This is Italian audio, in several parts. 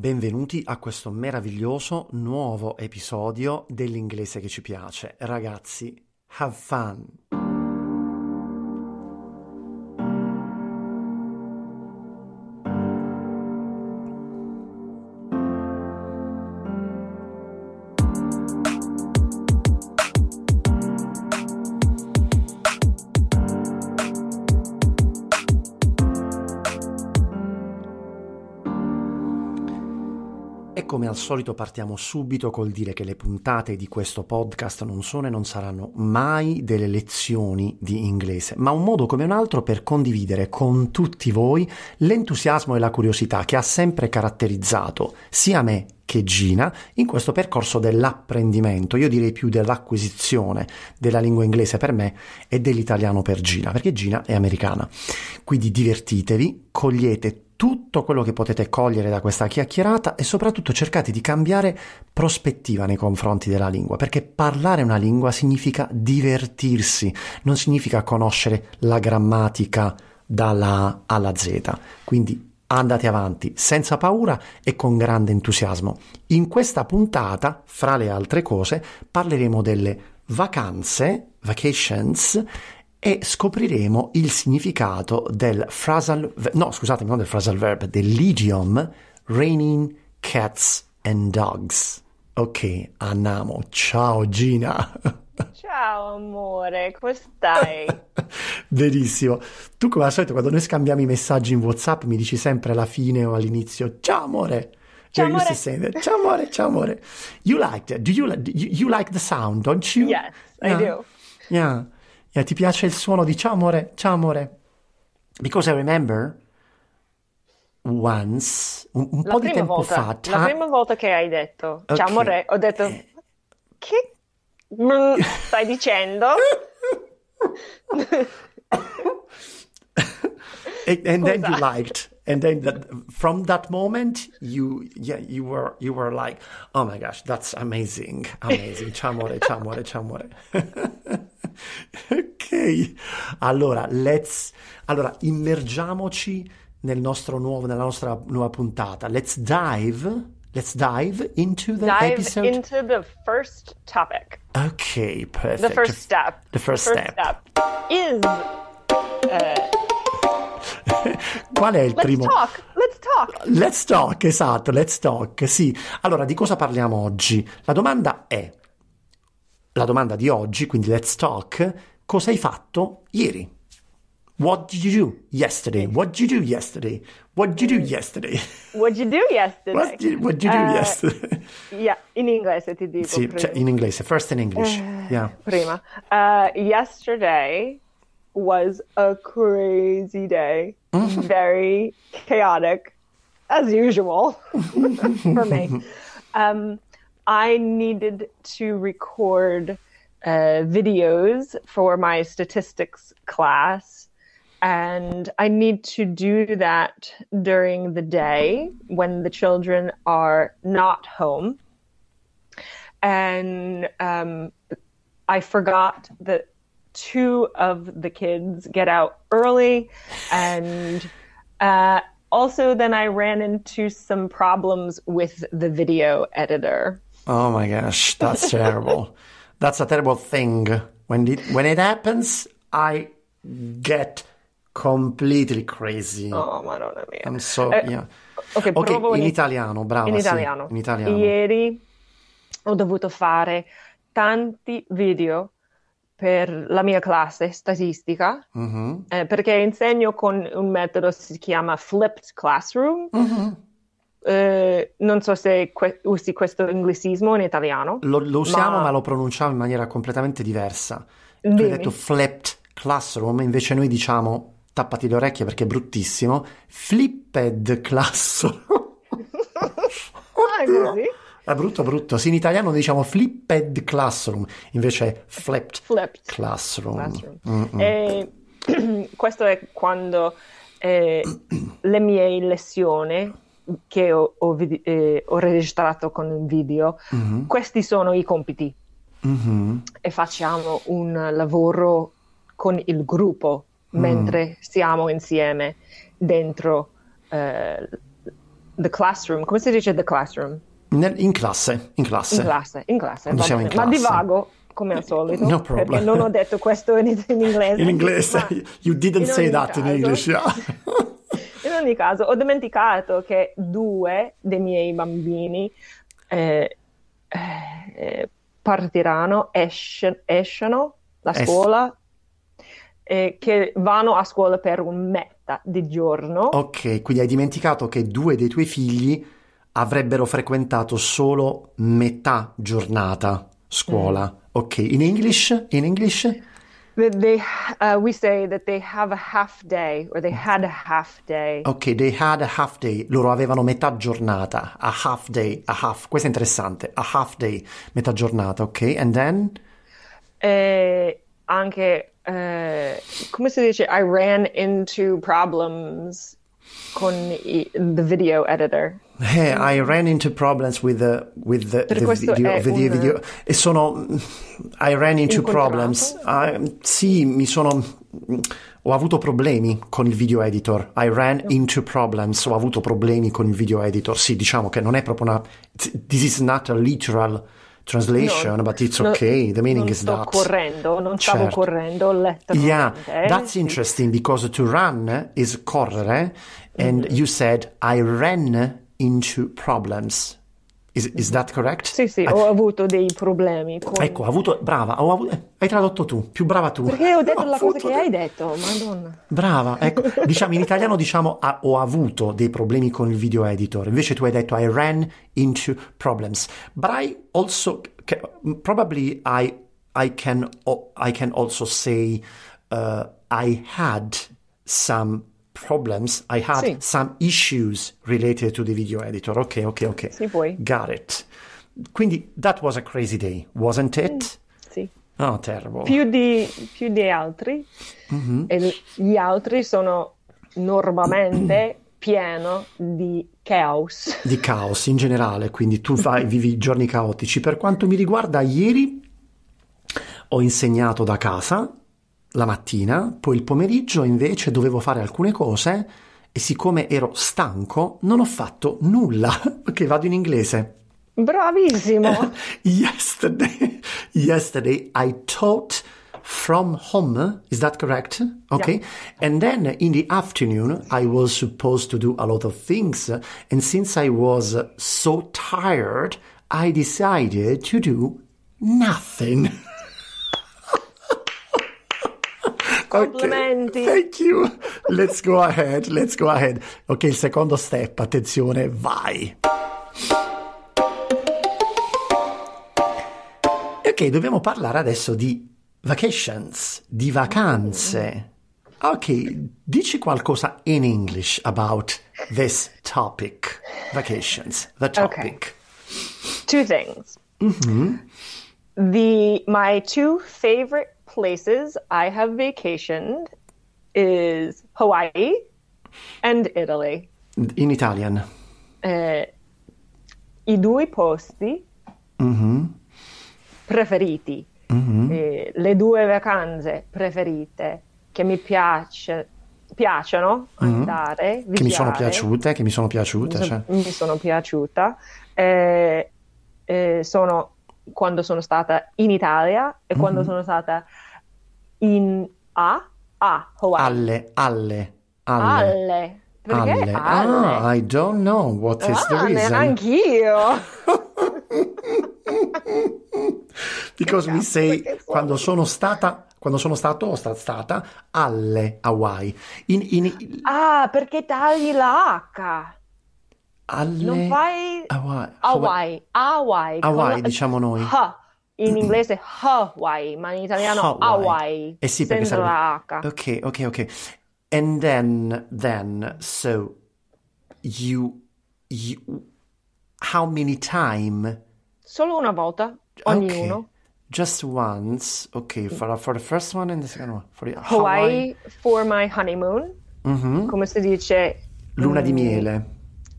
Benvenuti a questo meraviglioso nuovo episodio dell'inglese che ci piace. Ragazzi, have fun! al solito partiamo subito col dire che le puntate di questo podcast non sono e non saranno mai delle lezioni di inglese, ma un modo come un altro per condividere con tutti voi l'entusiasmo e la curiosità che ha sempre caratterizzato sia me che Gina in questo percorso dell'apprendimento, io direi più dell'acquisizione della lingua inglese per me e dell'italiano per Gina, perché Gina è americana. Quindi divertitevi, cogliete tutto quello che potete cogliere da questa chiacchierata e soprattutto cercate di cambiare prospettiva nei confronti della lingua, perché parlare una lingua significa divertirsi, non significa conoscere la grammatica dalla A alla Z. Quindi andate avanti senza paura e con grande entusiasmo. In questa puntata, fra le altre cose, parleremo delle vacanze, vacations, e scopriremo il significato del phrasal, no scusatemi, non del phrasal verb, dell'idiom raining cats and dogs. Ok, andiamo. Ciao Gina. Ciao amore, come stai? Benissimo. Tu come al solito quando noi scambiamo i messaggi in WhatsApp mi dici sempre alla fine o all'inizio "Ciao amore". Ciao amore. That, ciao amore, ciao amore. You liked it. Do you, you, you like the sound, don't you? Yes, I uh, do. Yeah. E ti piace il suono di ciao amore, ciao amore. Because I remember once, un, un po' di tempo volta, fa. Ciao... La prima volta che hai detto ciao amore, ho detto eh. che stai dicendo? and, and then you liked and then that, from that moment you yeah you were you were like oh my gosh that's amazing amazing ciao amore ciao amore ciao amore ok. Allora, let's... Allora, immergiamoci nel nuovo, nella nostra nuova puntata. Let's dive... Let's dive into the dive episode. into the first topic. Okay, perfect. The first step. The first, first step. step. Is... Uh... Qual è il let's primo? Talk, let's talk. Let's talk, esatto, let's talk. Sì. Allora, di cosa parliamo oggi? La domanda è la domanda di oggi, quindi let's talk, cosa hai fatto ieri? What did you do yesterday? What did you do yesterday? What did you do yesterday? What did you do yesterday? What did, you do uh, yesterday? Yeah, in inglese ti dico. Sì, cioè in inglese, first in English. Uh, yeah. Prima. Uh, yesterday was a crazy day. Mm-hmm. Very chaotic, as usual for me. Um, I needed to record uh, videos for my statistics class. And I need to do that during the day when the children are not home. And um, I forgot that two of the kids get out early. And uh, also, then I ran into some problems with the video editor. Oh my gosh, that's terrible. That's a terrible thing. When it when it happens, I get completely crazy. Oh, madonna mia. I'm so eh, yeah. Ok, okay in, italiano, bravo. In Sì, in italiano. Ieri ho dovuto fare tanti video per la mia classe statistica mm-hmm. eh, perché insegno con un metodo che si chiama flipped classroom. Mm-hmm eh, non so se que- usi questo inglesismo in italiano. Lo, lo usiamo, ma... ma... lo pronunciamo in maniera completamente diversa. Dimmi. Tu hai detto flipped classroom, invece noi diciamo tappati le orecchie perché è bruttissimo. Flipped classroom. ah, è così? È brutto, brutto. Sì, in italiano diciamo flipped classroom, invece è flipped, flipped. classroom. classroom. E, eh, questo è quando eh, le mie lezioni che ho, ho, eh, ho registrato con il video. Mm-hmm. Questi sono i compiti mm-hmm. e facciamo un lavoro con il gruppo mm. mentre siamo insieme dentro eh, the classroom. Come si dice the classroom? Nel, in classe, in classe. In classe, in classe, in classe. Ma divago come al solito. No perché non ho detto questo in, in inglese. In inglese, you didn't in say that caso. in English, yeah. in ogni caso, ho dimenticato che due dei miei bambini eh, eh, partiranno, esce, escono da es- scuola, eh, che vanno a scuola per un metà di giorno. Ok, quindi hai dimenticato che due dei tuoi figli avrebbero frequentato solo metà giornata scuola. Mm. Ok, in English? In English? that they uh, we say that they have a half day or they had a half day. Ok, they had a half day. Loro avevano metà giornata. A half day, a half. Questo è interessante. A half day, metà giornata, ok? And then e eh, anche eh, come si dice I ran into problems con i, the video editor. Hey, eh, mm. I ran into problems with the, with the, the video, video, un... video, E sono. I ran into problems. I, ah, sì, mi sono. Ho avuto problemi con il video editor. I ran no. into problems. Ho avuto problemi con il video editor. Sì, diciamo che non è proprio una. This is not a literal translation, no, but it's okay. No, the meaning is that. Non sto correndo, non certo. correndo, ho letto. Yeah, eh, that's sì. interesting because to run is correre, and mm. you said I ran into problems. Is, is that correct? Sì, sì, ah. ho avuto dei problemi. Con... Ecco, ho avuto, brava, ho avuto, hai tradotto tu, più brava tu. Perché ho detto ho la cosa che de... hai detto, madonna. Brava, ecco, diciamo in italiano diciamo ah, ho avuto dei problemi con il video editor, invece tu hai detto I ran into problems. But I also, probably I, I, can, I can also say uh, I had some problems. I had sì. some issues related to the video editor. Ok, ok, ok. Sì, puoi. Got it. Quindi that was a crazy day, wasn't it? Mm, sì. Oh, terrible. Più di, più di altri. Mm-hmm. E gli altri sono normalmente pieno di caos. Di caos in generale, quindi tu vai, vivi giorni caotici. Per quanto mi riguarda, ieri ho insegnato da casa la mattina, poi il pomeriggio invece dovevo fare alcune cose e siccome ero stanco non ho fatto nulla ok, vado in inglese. Bravissimo! yesterday, yesterday I taught from home. Is that correct? Ok, Yeah. And then in the afternoon, I was supposed to do a lot of things. And since I was so tired, I decided to do nothing. Complimenti. Okay. Thank you. Let's go ahead, let's go ahead. Ok, il secondo step, attenzione, vai. Ok, dobbiamo parlare adesso di vacations, di vacanze. Ok, dici qualcosa in English about this topic, vacations, the topic. Okay. Two things. Mm-hmm the my two favorite places I have vacationed is Hawaii and Italy. In Italian. Eh, I due posti mm-hmm. preferiti, mm-hmm. Eh, le due vacanze preferite che mi piace, piacciono mm-hmm. andare, visitare, che mi sono piaciute, che mi sono piaciute, mi, cioè. mi sono piaciuta, eh, eh sono quando sono stata in Italia e quando mm-hmm. sono stata in a, a Hawaii. Alle, alle, alle. alle. Perché alle. Ah, alle? Ah, I don't know what is ah, the reason. Neanch'io. Because mi sei quando sono stata quando sono stato o sta, stata alle Hawaii. In, in... Ah, perché tagli la H? alle... Non vai Hawaii. Hawaii. Hawaii. Hawaii, la... diciamo noi. Ha. In inglese Hawaii, ma in italiano Hawaii. Hawaii eh sì, perché sarebbe... la H. Ok, ok, ok. And then, then, so, you, you, how many time? Solo una volta, ognuno. Okay. Just once, ok, for, for the first one and the second one. For the, Hawaii, Hawaii for my honeymoon. Mm-hmm. Come si dice? Luna di mm. miele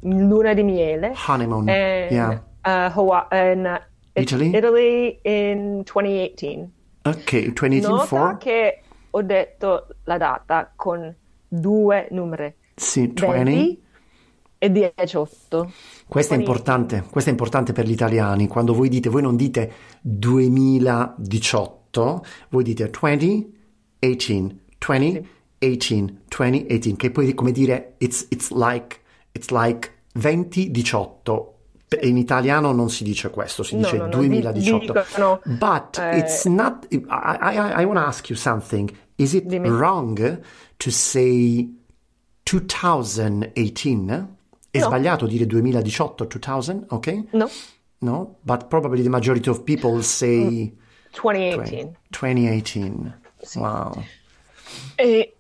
luna di miele. Honeymoon. And, yeah. Uh, Hawaii, and, uh, Italy? Italy in 2018. Ok, 2018 Nota for... che ho detto la data con due numeri. Sì, 20 e 18. Questo è, importante, questo è importante per gli italiani. Quando voi dite, voi non dite 2018, voi dite 2018, 2018, 2018, che poi è come dire it's, it's like, it's like 2018 in italiano non si dice questo, si dice no, no, 2018. No, But eh, it's not. I, I, I want to ask you something. Is it dimmi. wrong to say 2018? È sbagliato dire 2018, 2000, ok? No. No, but probably the majority of people say 2018. Mm. 2018. Sì. Wow. E,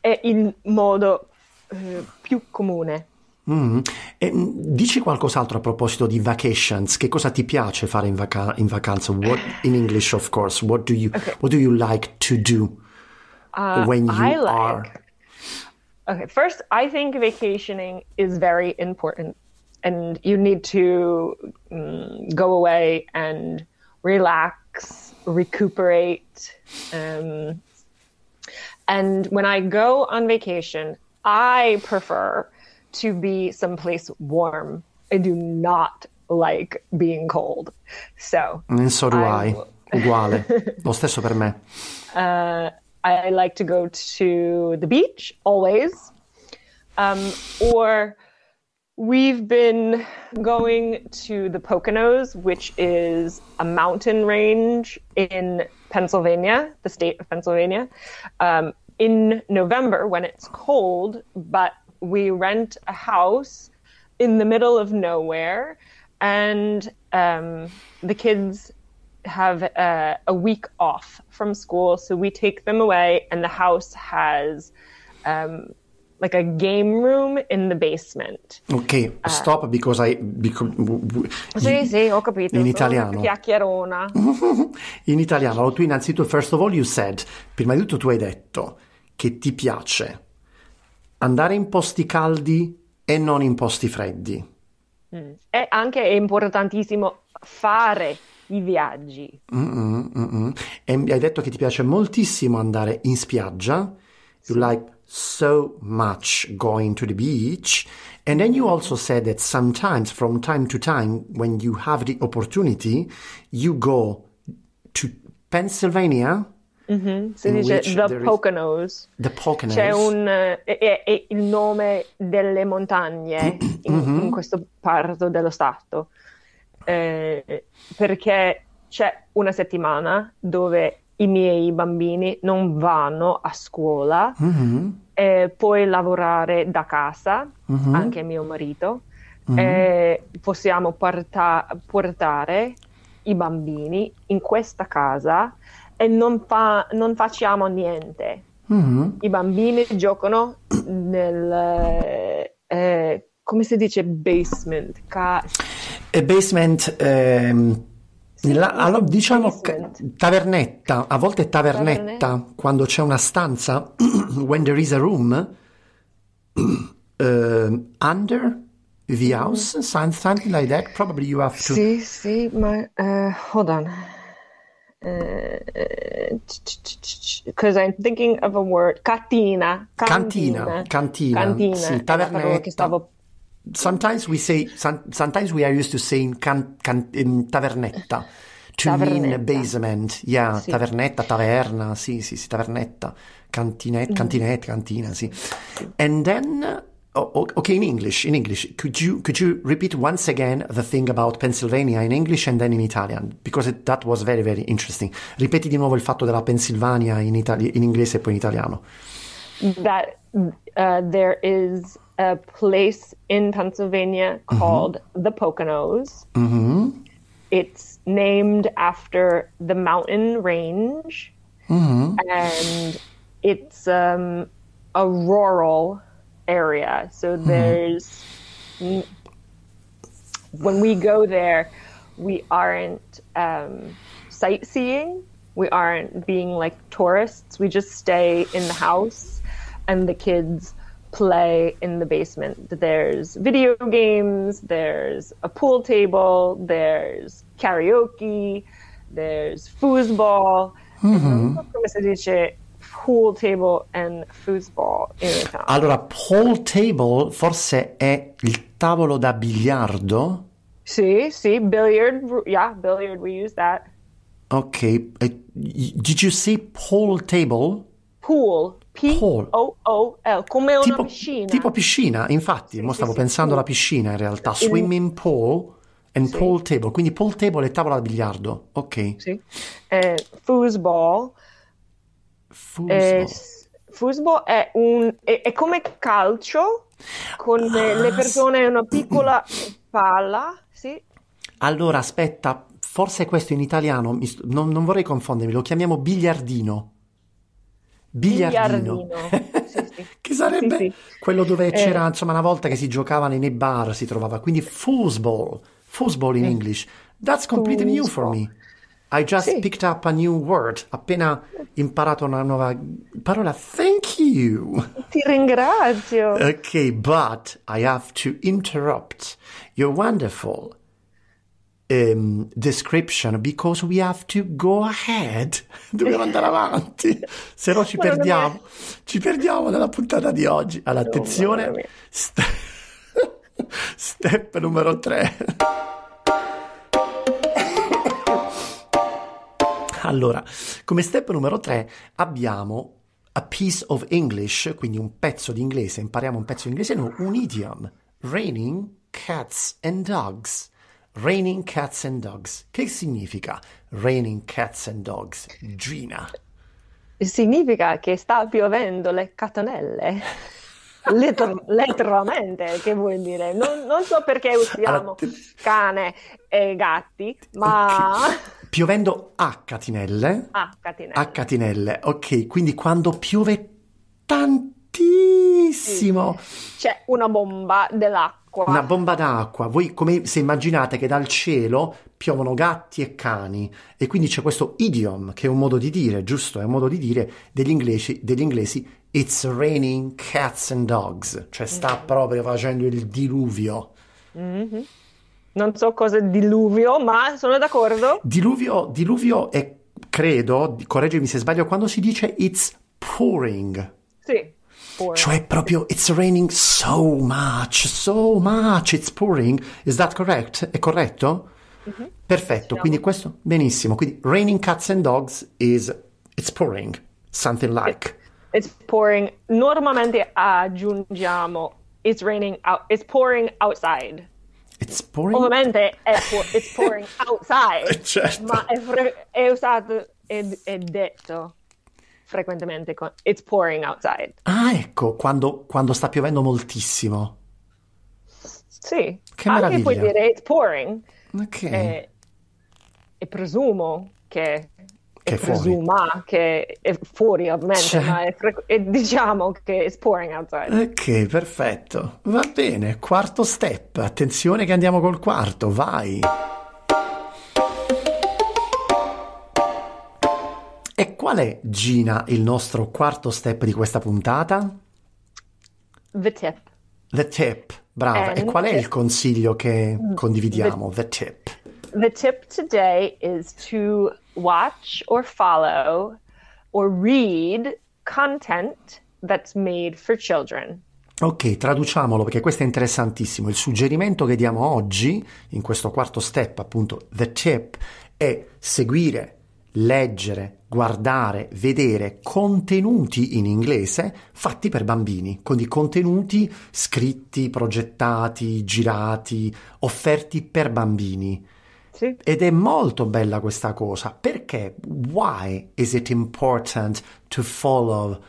è il modo eh, più comune Mm-hmm. Mm. E, dici qualcos'altro a proposito di vacations? Che cosa ti piace fare in, vaca- in vacanza? What, in English, of course. What do you okay. What do you like to do uh, when you like, are? Okay, first, I think vacationing is very important, and you need to um, go away and relax, recuperate. Um, and when I go on vacation, I prefer to be someplace warm. I do not like being cold. So. And mm, so do I. I. Uguale. Lo stesso per me. Uh, I like to go to the beach always. Um, or we've been going to the Poconos, which is a mountain range in Pennsylvania, the state of Pennsylvania, um, in November when it's cold, but we rent a house in the middle of nowhere, and um, the kids have uh, a week off from school, so we take them away, and the house has. Um, like a game room in the basement. Ok, uh, stop because I because, Sì, sì, ho capito. In italiano. Chiacchierona. in italiano, tu innanzitutto first of all you said, prima di tutto tu hai detto che ti piace andare in posti caldi e non in posti freddi. Mm. anche è importantissimo fare i viaggi. Mm-mm, mm-mm. hai detto che ti piace moltissimo andare in spiaggia. You like so much going to the beach. And then you also said that sometimes, from time to time, when you have the opportunity, you go to Pennsylvania Mm-hmm, si dice The Poconos. Is... The Poconos. C'è un, eh, è, è, il nome delle montagne in, mm-hmm. in questo parto dello Stato. Eh, perché c'è una settimana dove i miei bambini non vanno a scuola, mm-hmm. eh, puoi lavorare da casa, mm-hmm. anche mio marito. Mm-hmm. Eh, possiamo porta- portare i bambini in questa casa e non, fa, non facciamo niente. Mm-hmm. I bambini giocano nel, eh, eh come si dice, basement. Ca- basement, ehm, nella, allora, diciamo tavernetta, a volte tavernetta, tavernetta, quando c'è una stanza, when there is a room, uh, under the mm-hmm. house, mm something like that, probably you have to... Sì, sì, ma uh, hold on. because I'm thinking of a word cantina cantina cantina, cantina. sometimes we say sometimes we are used to saying can, can, in tavernetta to tavernetta. mean basement yeah sì. tavernetta taverna sì sì sì tavernetta cantinetta cantinetta cantina mm-hmm. sì and then Oh, okay, in English, in English, could you could you repeat once again the thing about Pennsylvania in English and then in Italian because it, that was very very interesting. Ripeti di nuovo il fatto della Pennsylvania in, Itali- in inglese e poi in italiano. That uh, there is a place in Pennsylvania called mm-hmm. the Poconos. Mm-hmm. It's named after the mountain range, mm-hmm. and it's um, a rural area. So hmm. there's when we go there, we aren't um, sightseeing. We aren't being like tourists. We just stay in the house, and the kids play in the basement. There's video games. There's a pool table. There's karaoke. There's foosball. Mm-hmm. pool table and foosball in realtà. Allora, pool table forse è il tavolo da biliardo? Sì, sì, billiard, yeah, billiard, we use that. Ok, did you see pool table? Pool, P-O-O-L, come una piscina. Tipo piscina, infatti, sì, stavo sì, pensando alla piscina in realtà, il... swimming pool and sì. pool table, quindi pool table è tavola da biliardo, ok. Sì, and foosball, Fusbo. Eh, è, un, è, è, come calcio con ah, le persone una piccola palla, sì. Allora, aspetta, forse questo in italiano, st- non, non, vorrei confondermi, lo chiamiamo biliardino. Biliardino. biliardino. sì, sì. che sarebbe sì, quello dove eh. c'era, insomma, una volta che si giocava nei bar, si trovava, quindi foosball, foosball in eh. English. That's completely new for me. I just sì. picked up a new word, appena imparato una nuova parola. Thank you. Ti ringrazio. Ok, but I have to interrupt your wonderful um, description because we have to go ahead. Dobbiamo andare avanti, se no ci perdiamo. Ci perdiamo nella puntata di oggi. Allora, attenzione. Oh, step numero 3. Allora, come step numero 3 abbiamo a piece of English, quindi un pezzo di inglese, impariamo un pezzo di inglese, no, un idiom. Raining cats and dogs. Raining cats and dogs. Che significa raining cats and dogs? Gina. Significa che sta piovendo le catonelle. Letter- letteralmente, che vuol dire? Non, non so perché usiamo allora, te... cane e gatti, ma... Okay. Piovendo a catinelle. A catinelle. A catinelle, ok. Quindi quando piove tantissimo. Sì. C'è una bomba dell'acqua. Una bomba d'acqua. Voi come se immaginate che dal cielo piovono gatti e cani. E quindi c'è questo idiom, che è un modo di dire, giusto? È un modo di dire degli inglesi, degli inglesi It's raining cats and dogs. Cioè sta mm-hmm. proprio facendo il diluvio. Mm-hmm non so cosa è diluvio, ma sono d'accordo. Diluvio, diluvio è, credo, correggimi se sbaglio, quando si dice it's pouring. Sì. Pouring. Cioè proprio it's raining so much, so much, it's pouring. Is that correct? È corretto? Mm-hmm. Perfetto, sì, quindi questo benissimo. Quindi raining cats and dogs is it's pouring, something like. It's pouring. Normalmente aggiungiamo it's raining out, it's pouring outside. It's pouring... Ovviamente è po- it's pouring outside, eh, certo. ma è, fre- è usato e è detto frequentemente con it's pouring outside. Ah, ecco, quando, quando sta piovendo moltissimo. Sì, che anche meraviglia. puoi dire it's pouring. Ok. E, eh, e presumo che che fuori. presuma che è fuori ovviamente, cioè. ma è fre- è, diciamo che è pouring outside. Ok, perfetto. Va bene, quarto step. Attenzione che andiamo col quarto, vai. E qual è, Gina, il nostro quarto step di questa puntata? The tip. The tip, brava. And e qual è il consiglio che mm. condividiamo? The, the tip. The tip today is to watch or follow or read content that's made for children. Ok, traduciamolo perché questo è interessantissimo. Il suggerimento che diamo oggi, in questo quarto step, appunto, the tip, è seguire, leggere, guardare, vedere contenuti in inglese fatti per bambini, quindi contenuti scritti, progettati, girati, offerti per bambini. Sì. Ed è molto bella questa cosa. Perché? Why is it important to follow?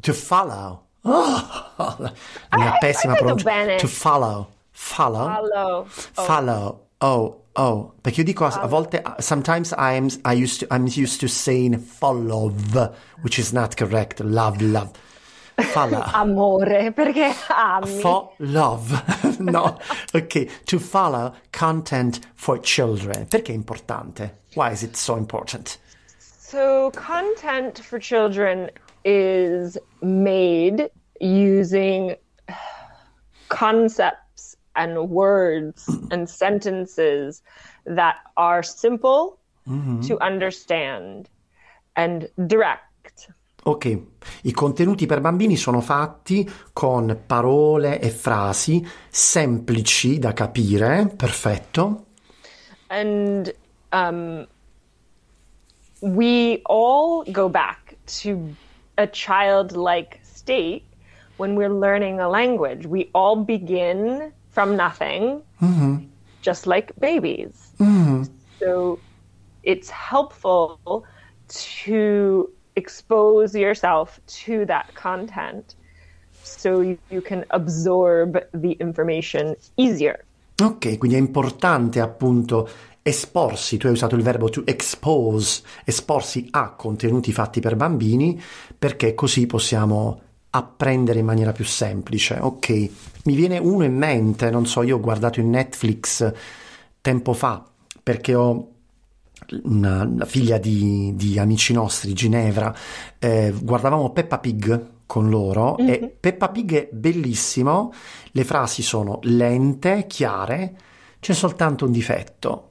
To follow? Oh, una mia eh, pessima pronuncia. Bene. To follow. Follow. Follow. Oh. Follow. Oh. Oh, perché io dico a, a volte, uh, sometimes I'm, I used to, I'm used to saying follow, which is not correct. Love, love. Fala. Amore, perché ami. For love. no. ok, to follow content for children. Perché è importante? Why is it so important? So, content for children is made using concepts and words and sentences that are simple mm-hmm. to understand and direct. Ok, i contenuti per bambini sono fatti con parole e frasi semplici da capire, perfetto. And um, we all go back to a childlike state when we're learning a language. We all begin from nothing, mm-hmm. just like babies. Mm-hmm. So it's helpful to expose yourself to that content so you, you can absorb the information easier. Ok, quindi è importante appunto esporsi, tu hai usato il verbo to expose, esporsi a contenuti fatti per bambini perché così possiamo apprendere in maniera più semplice. Ok, mi viene uno in mente, non so, io ho guardato in Netflix tempo fa perché ho una, figlia di, di, amici nostri, Ginevra, eh, guardavamo Peppa Pig con loro mm-hmm. e mhm. Peppa Pig è bellissimo, le frasi sono lente, chiare, c'è soltanto un difetto,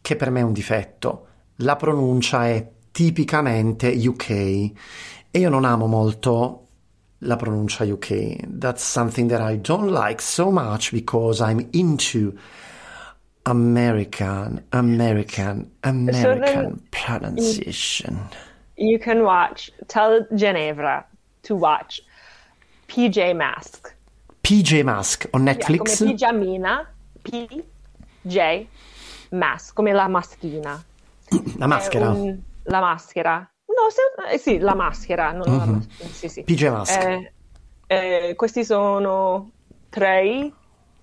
che per me è un difetto, la pronuncia è tipicamente UK e io non amo molto la pronuncia UK. That's something that I don't like so much because I'm into American, American, American so pronunciation. You, you can watch, tell Ginevra to watch PJ Mask. PJ Mask on Netflix. Yeah, come pigiamina, PJ Mask, come la maschina. La maschera. Un, la maschera. No, se, eh, sì, la maschera. Non mm-hmm. la maschera sì, sì. PJ Mask. Eh, eh, questi sono tre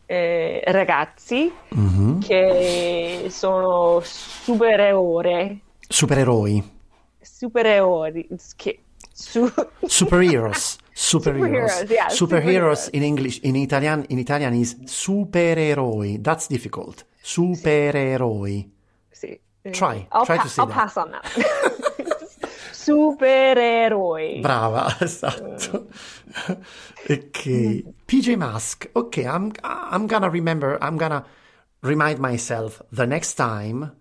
eh, ragazzi mm-hmm. che sono supereroi. Supereroi. Supereroi. Che, su... Superheroes. Superheroes. Superheroes, yeah, superheroes, superheroes. in English, in Italian, in Italian is supereroi. That's difficult. Supereroi. Sì. sì. Eh, try. I'll, Try pa- I'll pass on that. supereroi. Brava, esatto. Mm. ok. PJ Mask. Ok, I'm, I'm gonna remember, I'm gonna remind myself the next time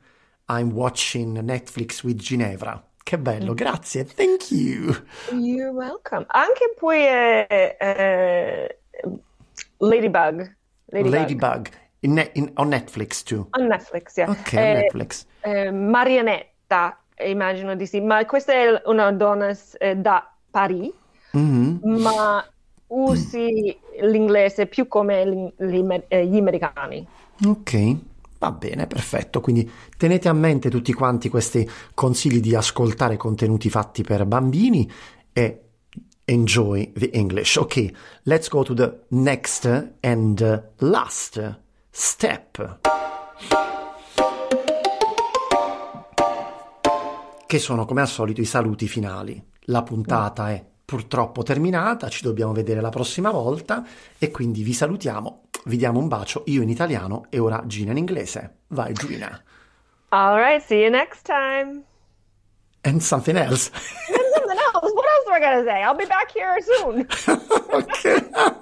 I'm watching Netflix with Ginevra. Che bello, mm. grazie, thank you. You're welcome. Anche poi eh, eh, Ladybug. Ladybug. Ladybug. In, in, on Netflix too. On Netflix, yeah. Ok, eh, on Netflix. Marionetta Immagino di sì, ma questa è una donna eh, da Parigi, mm-hmm. ma usi l'inglese più come eh, gli americani. Ok. Va bene, perfetto, quindi tenete a mente tutti quanti questi consigli di ascoltare contenuti fatti per bambini e enjoy the English. Ok, let's go to the next and last step. che sono come al solito i saluti finali. La puntata è purtroppo terminata, ci dobbiamo vedere la prossima volta e quindi vi salutiamo, vi diamo un bacio, io in italiano e ora Gina in inglese. Vai Gina. All right, see you next time. And something else. And something else. What else am I going to say? I'll be back here soon. okay.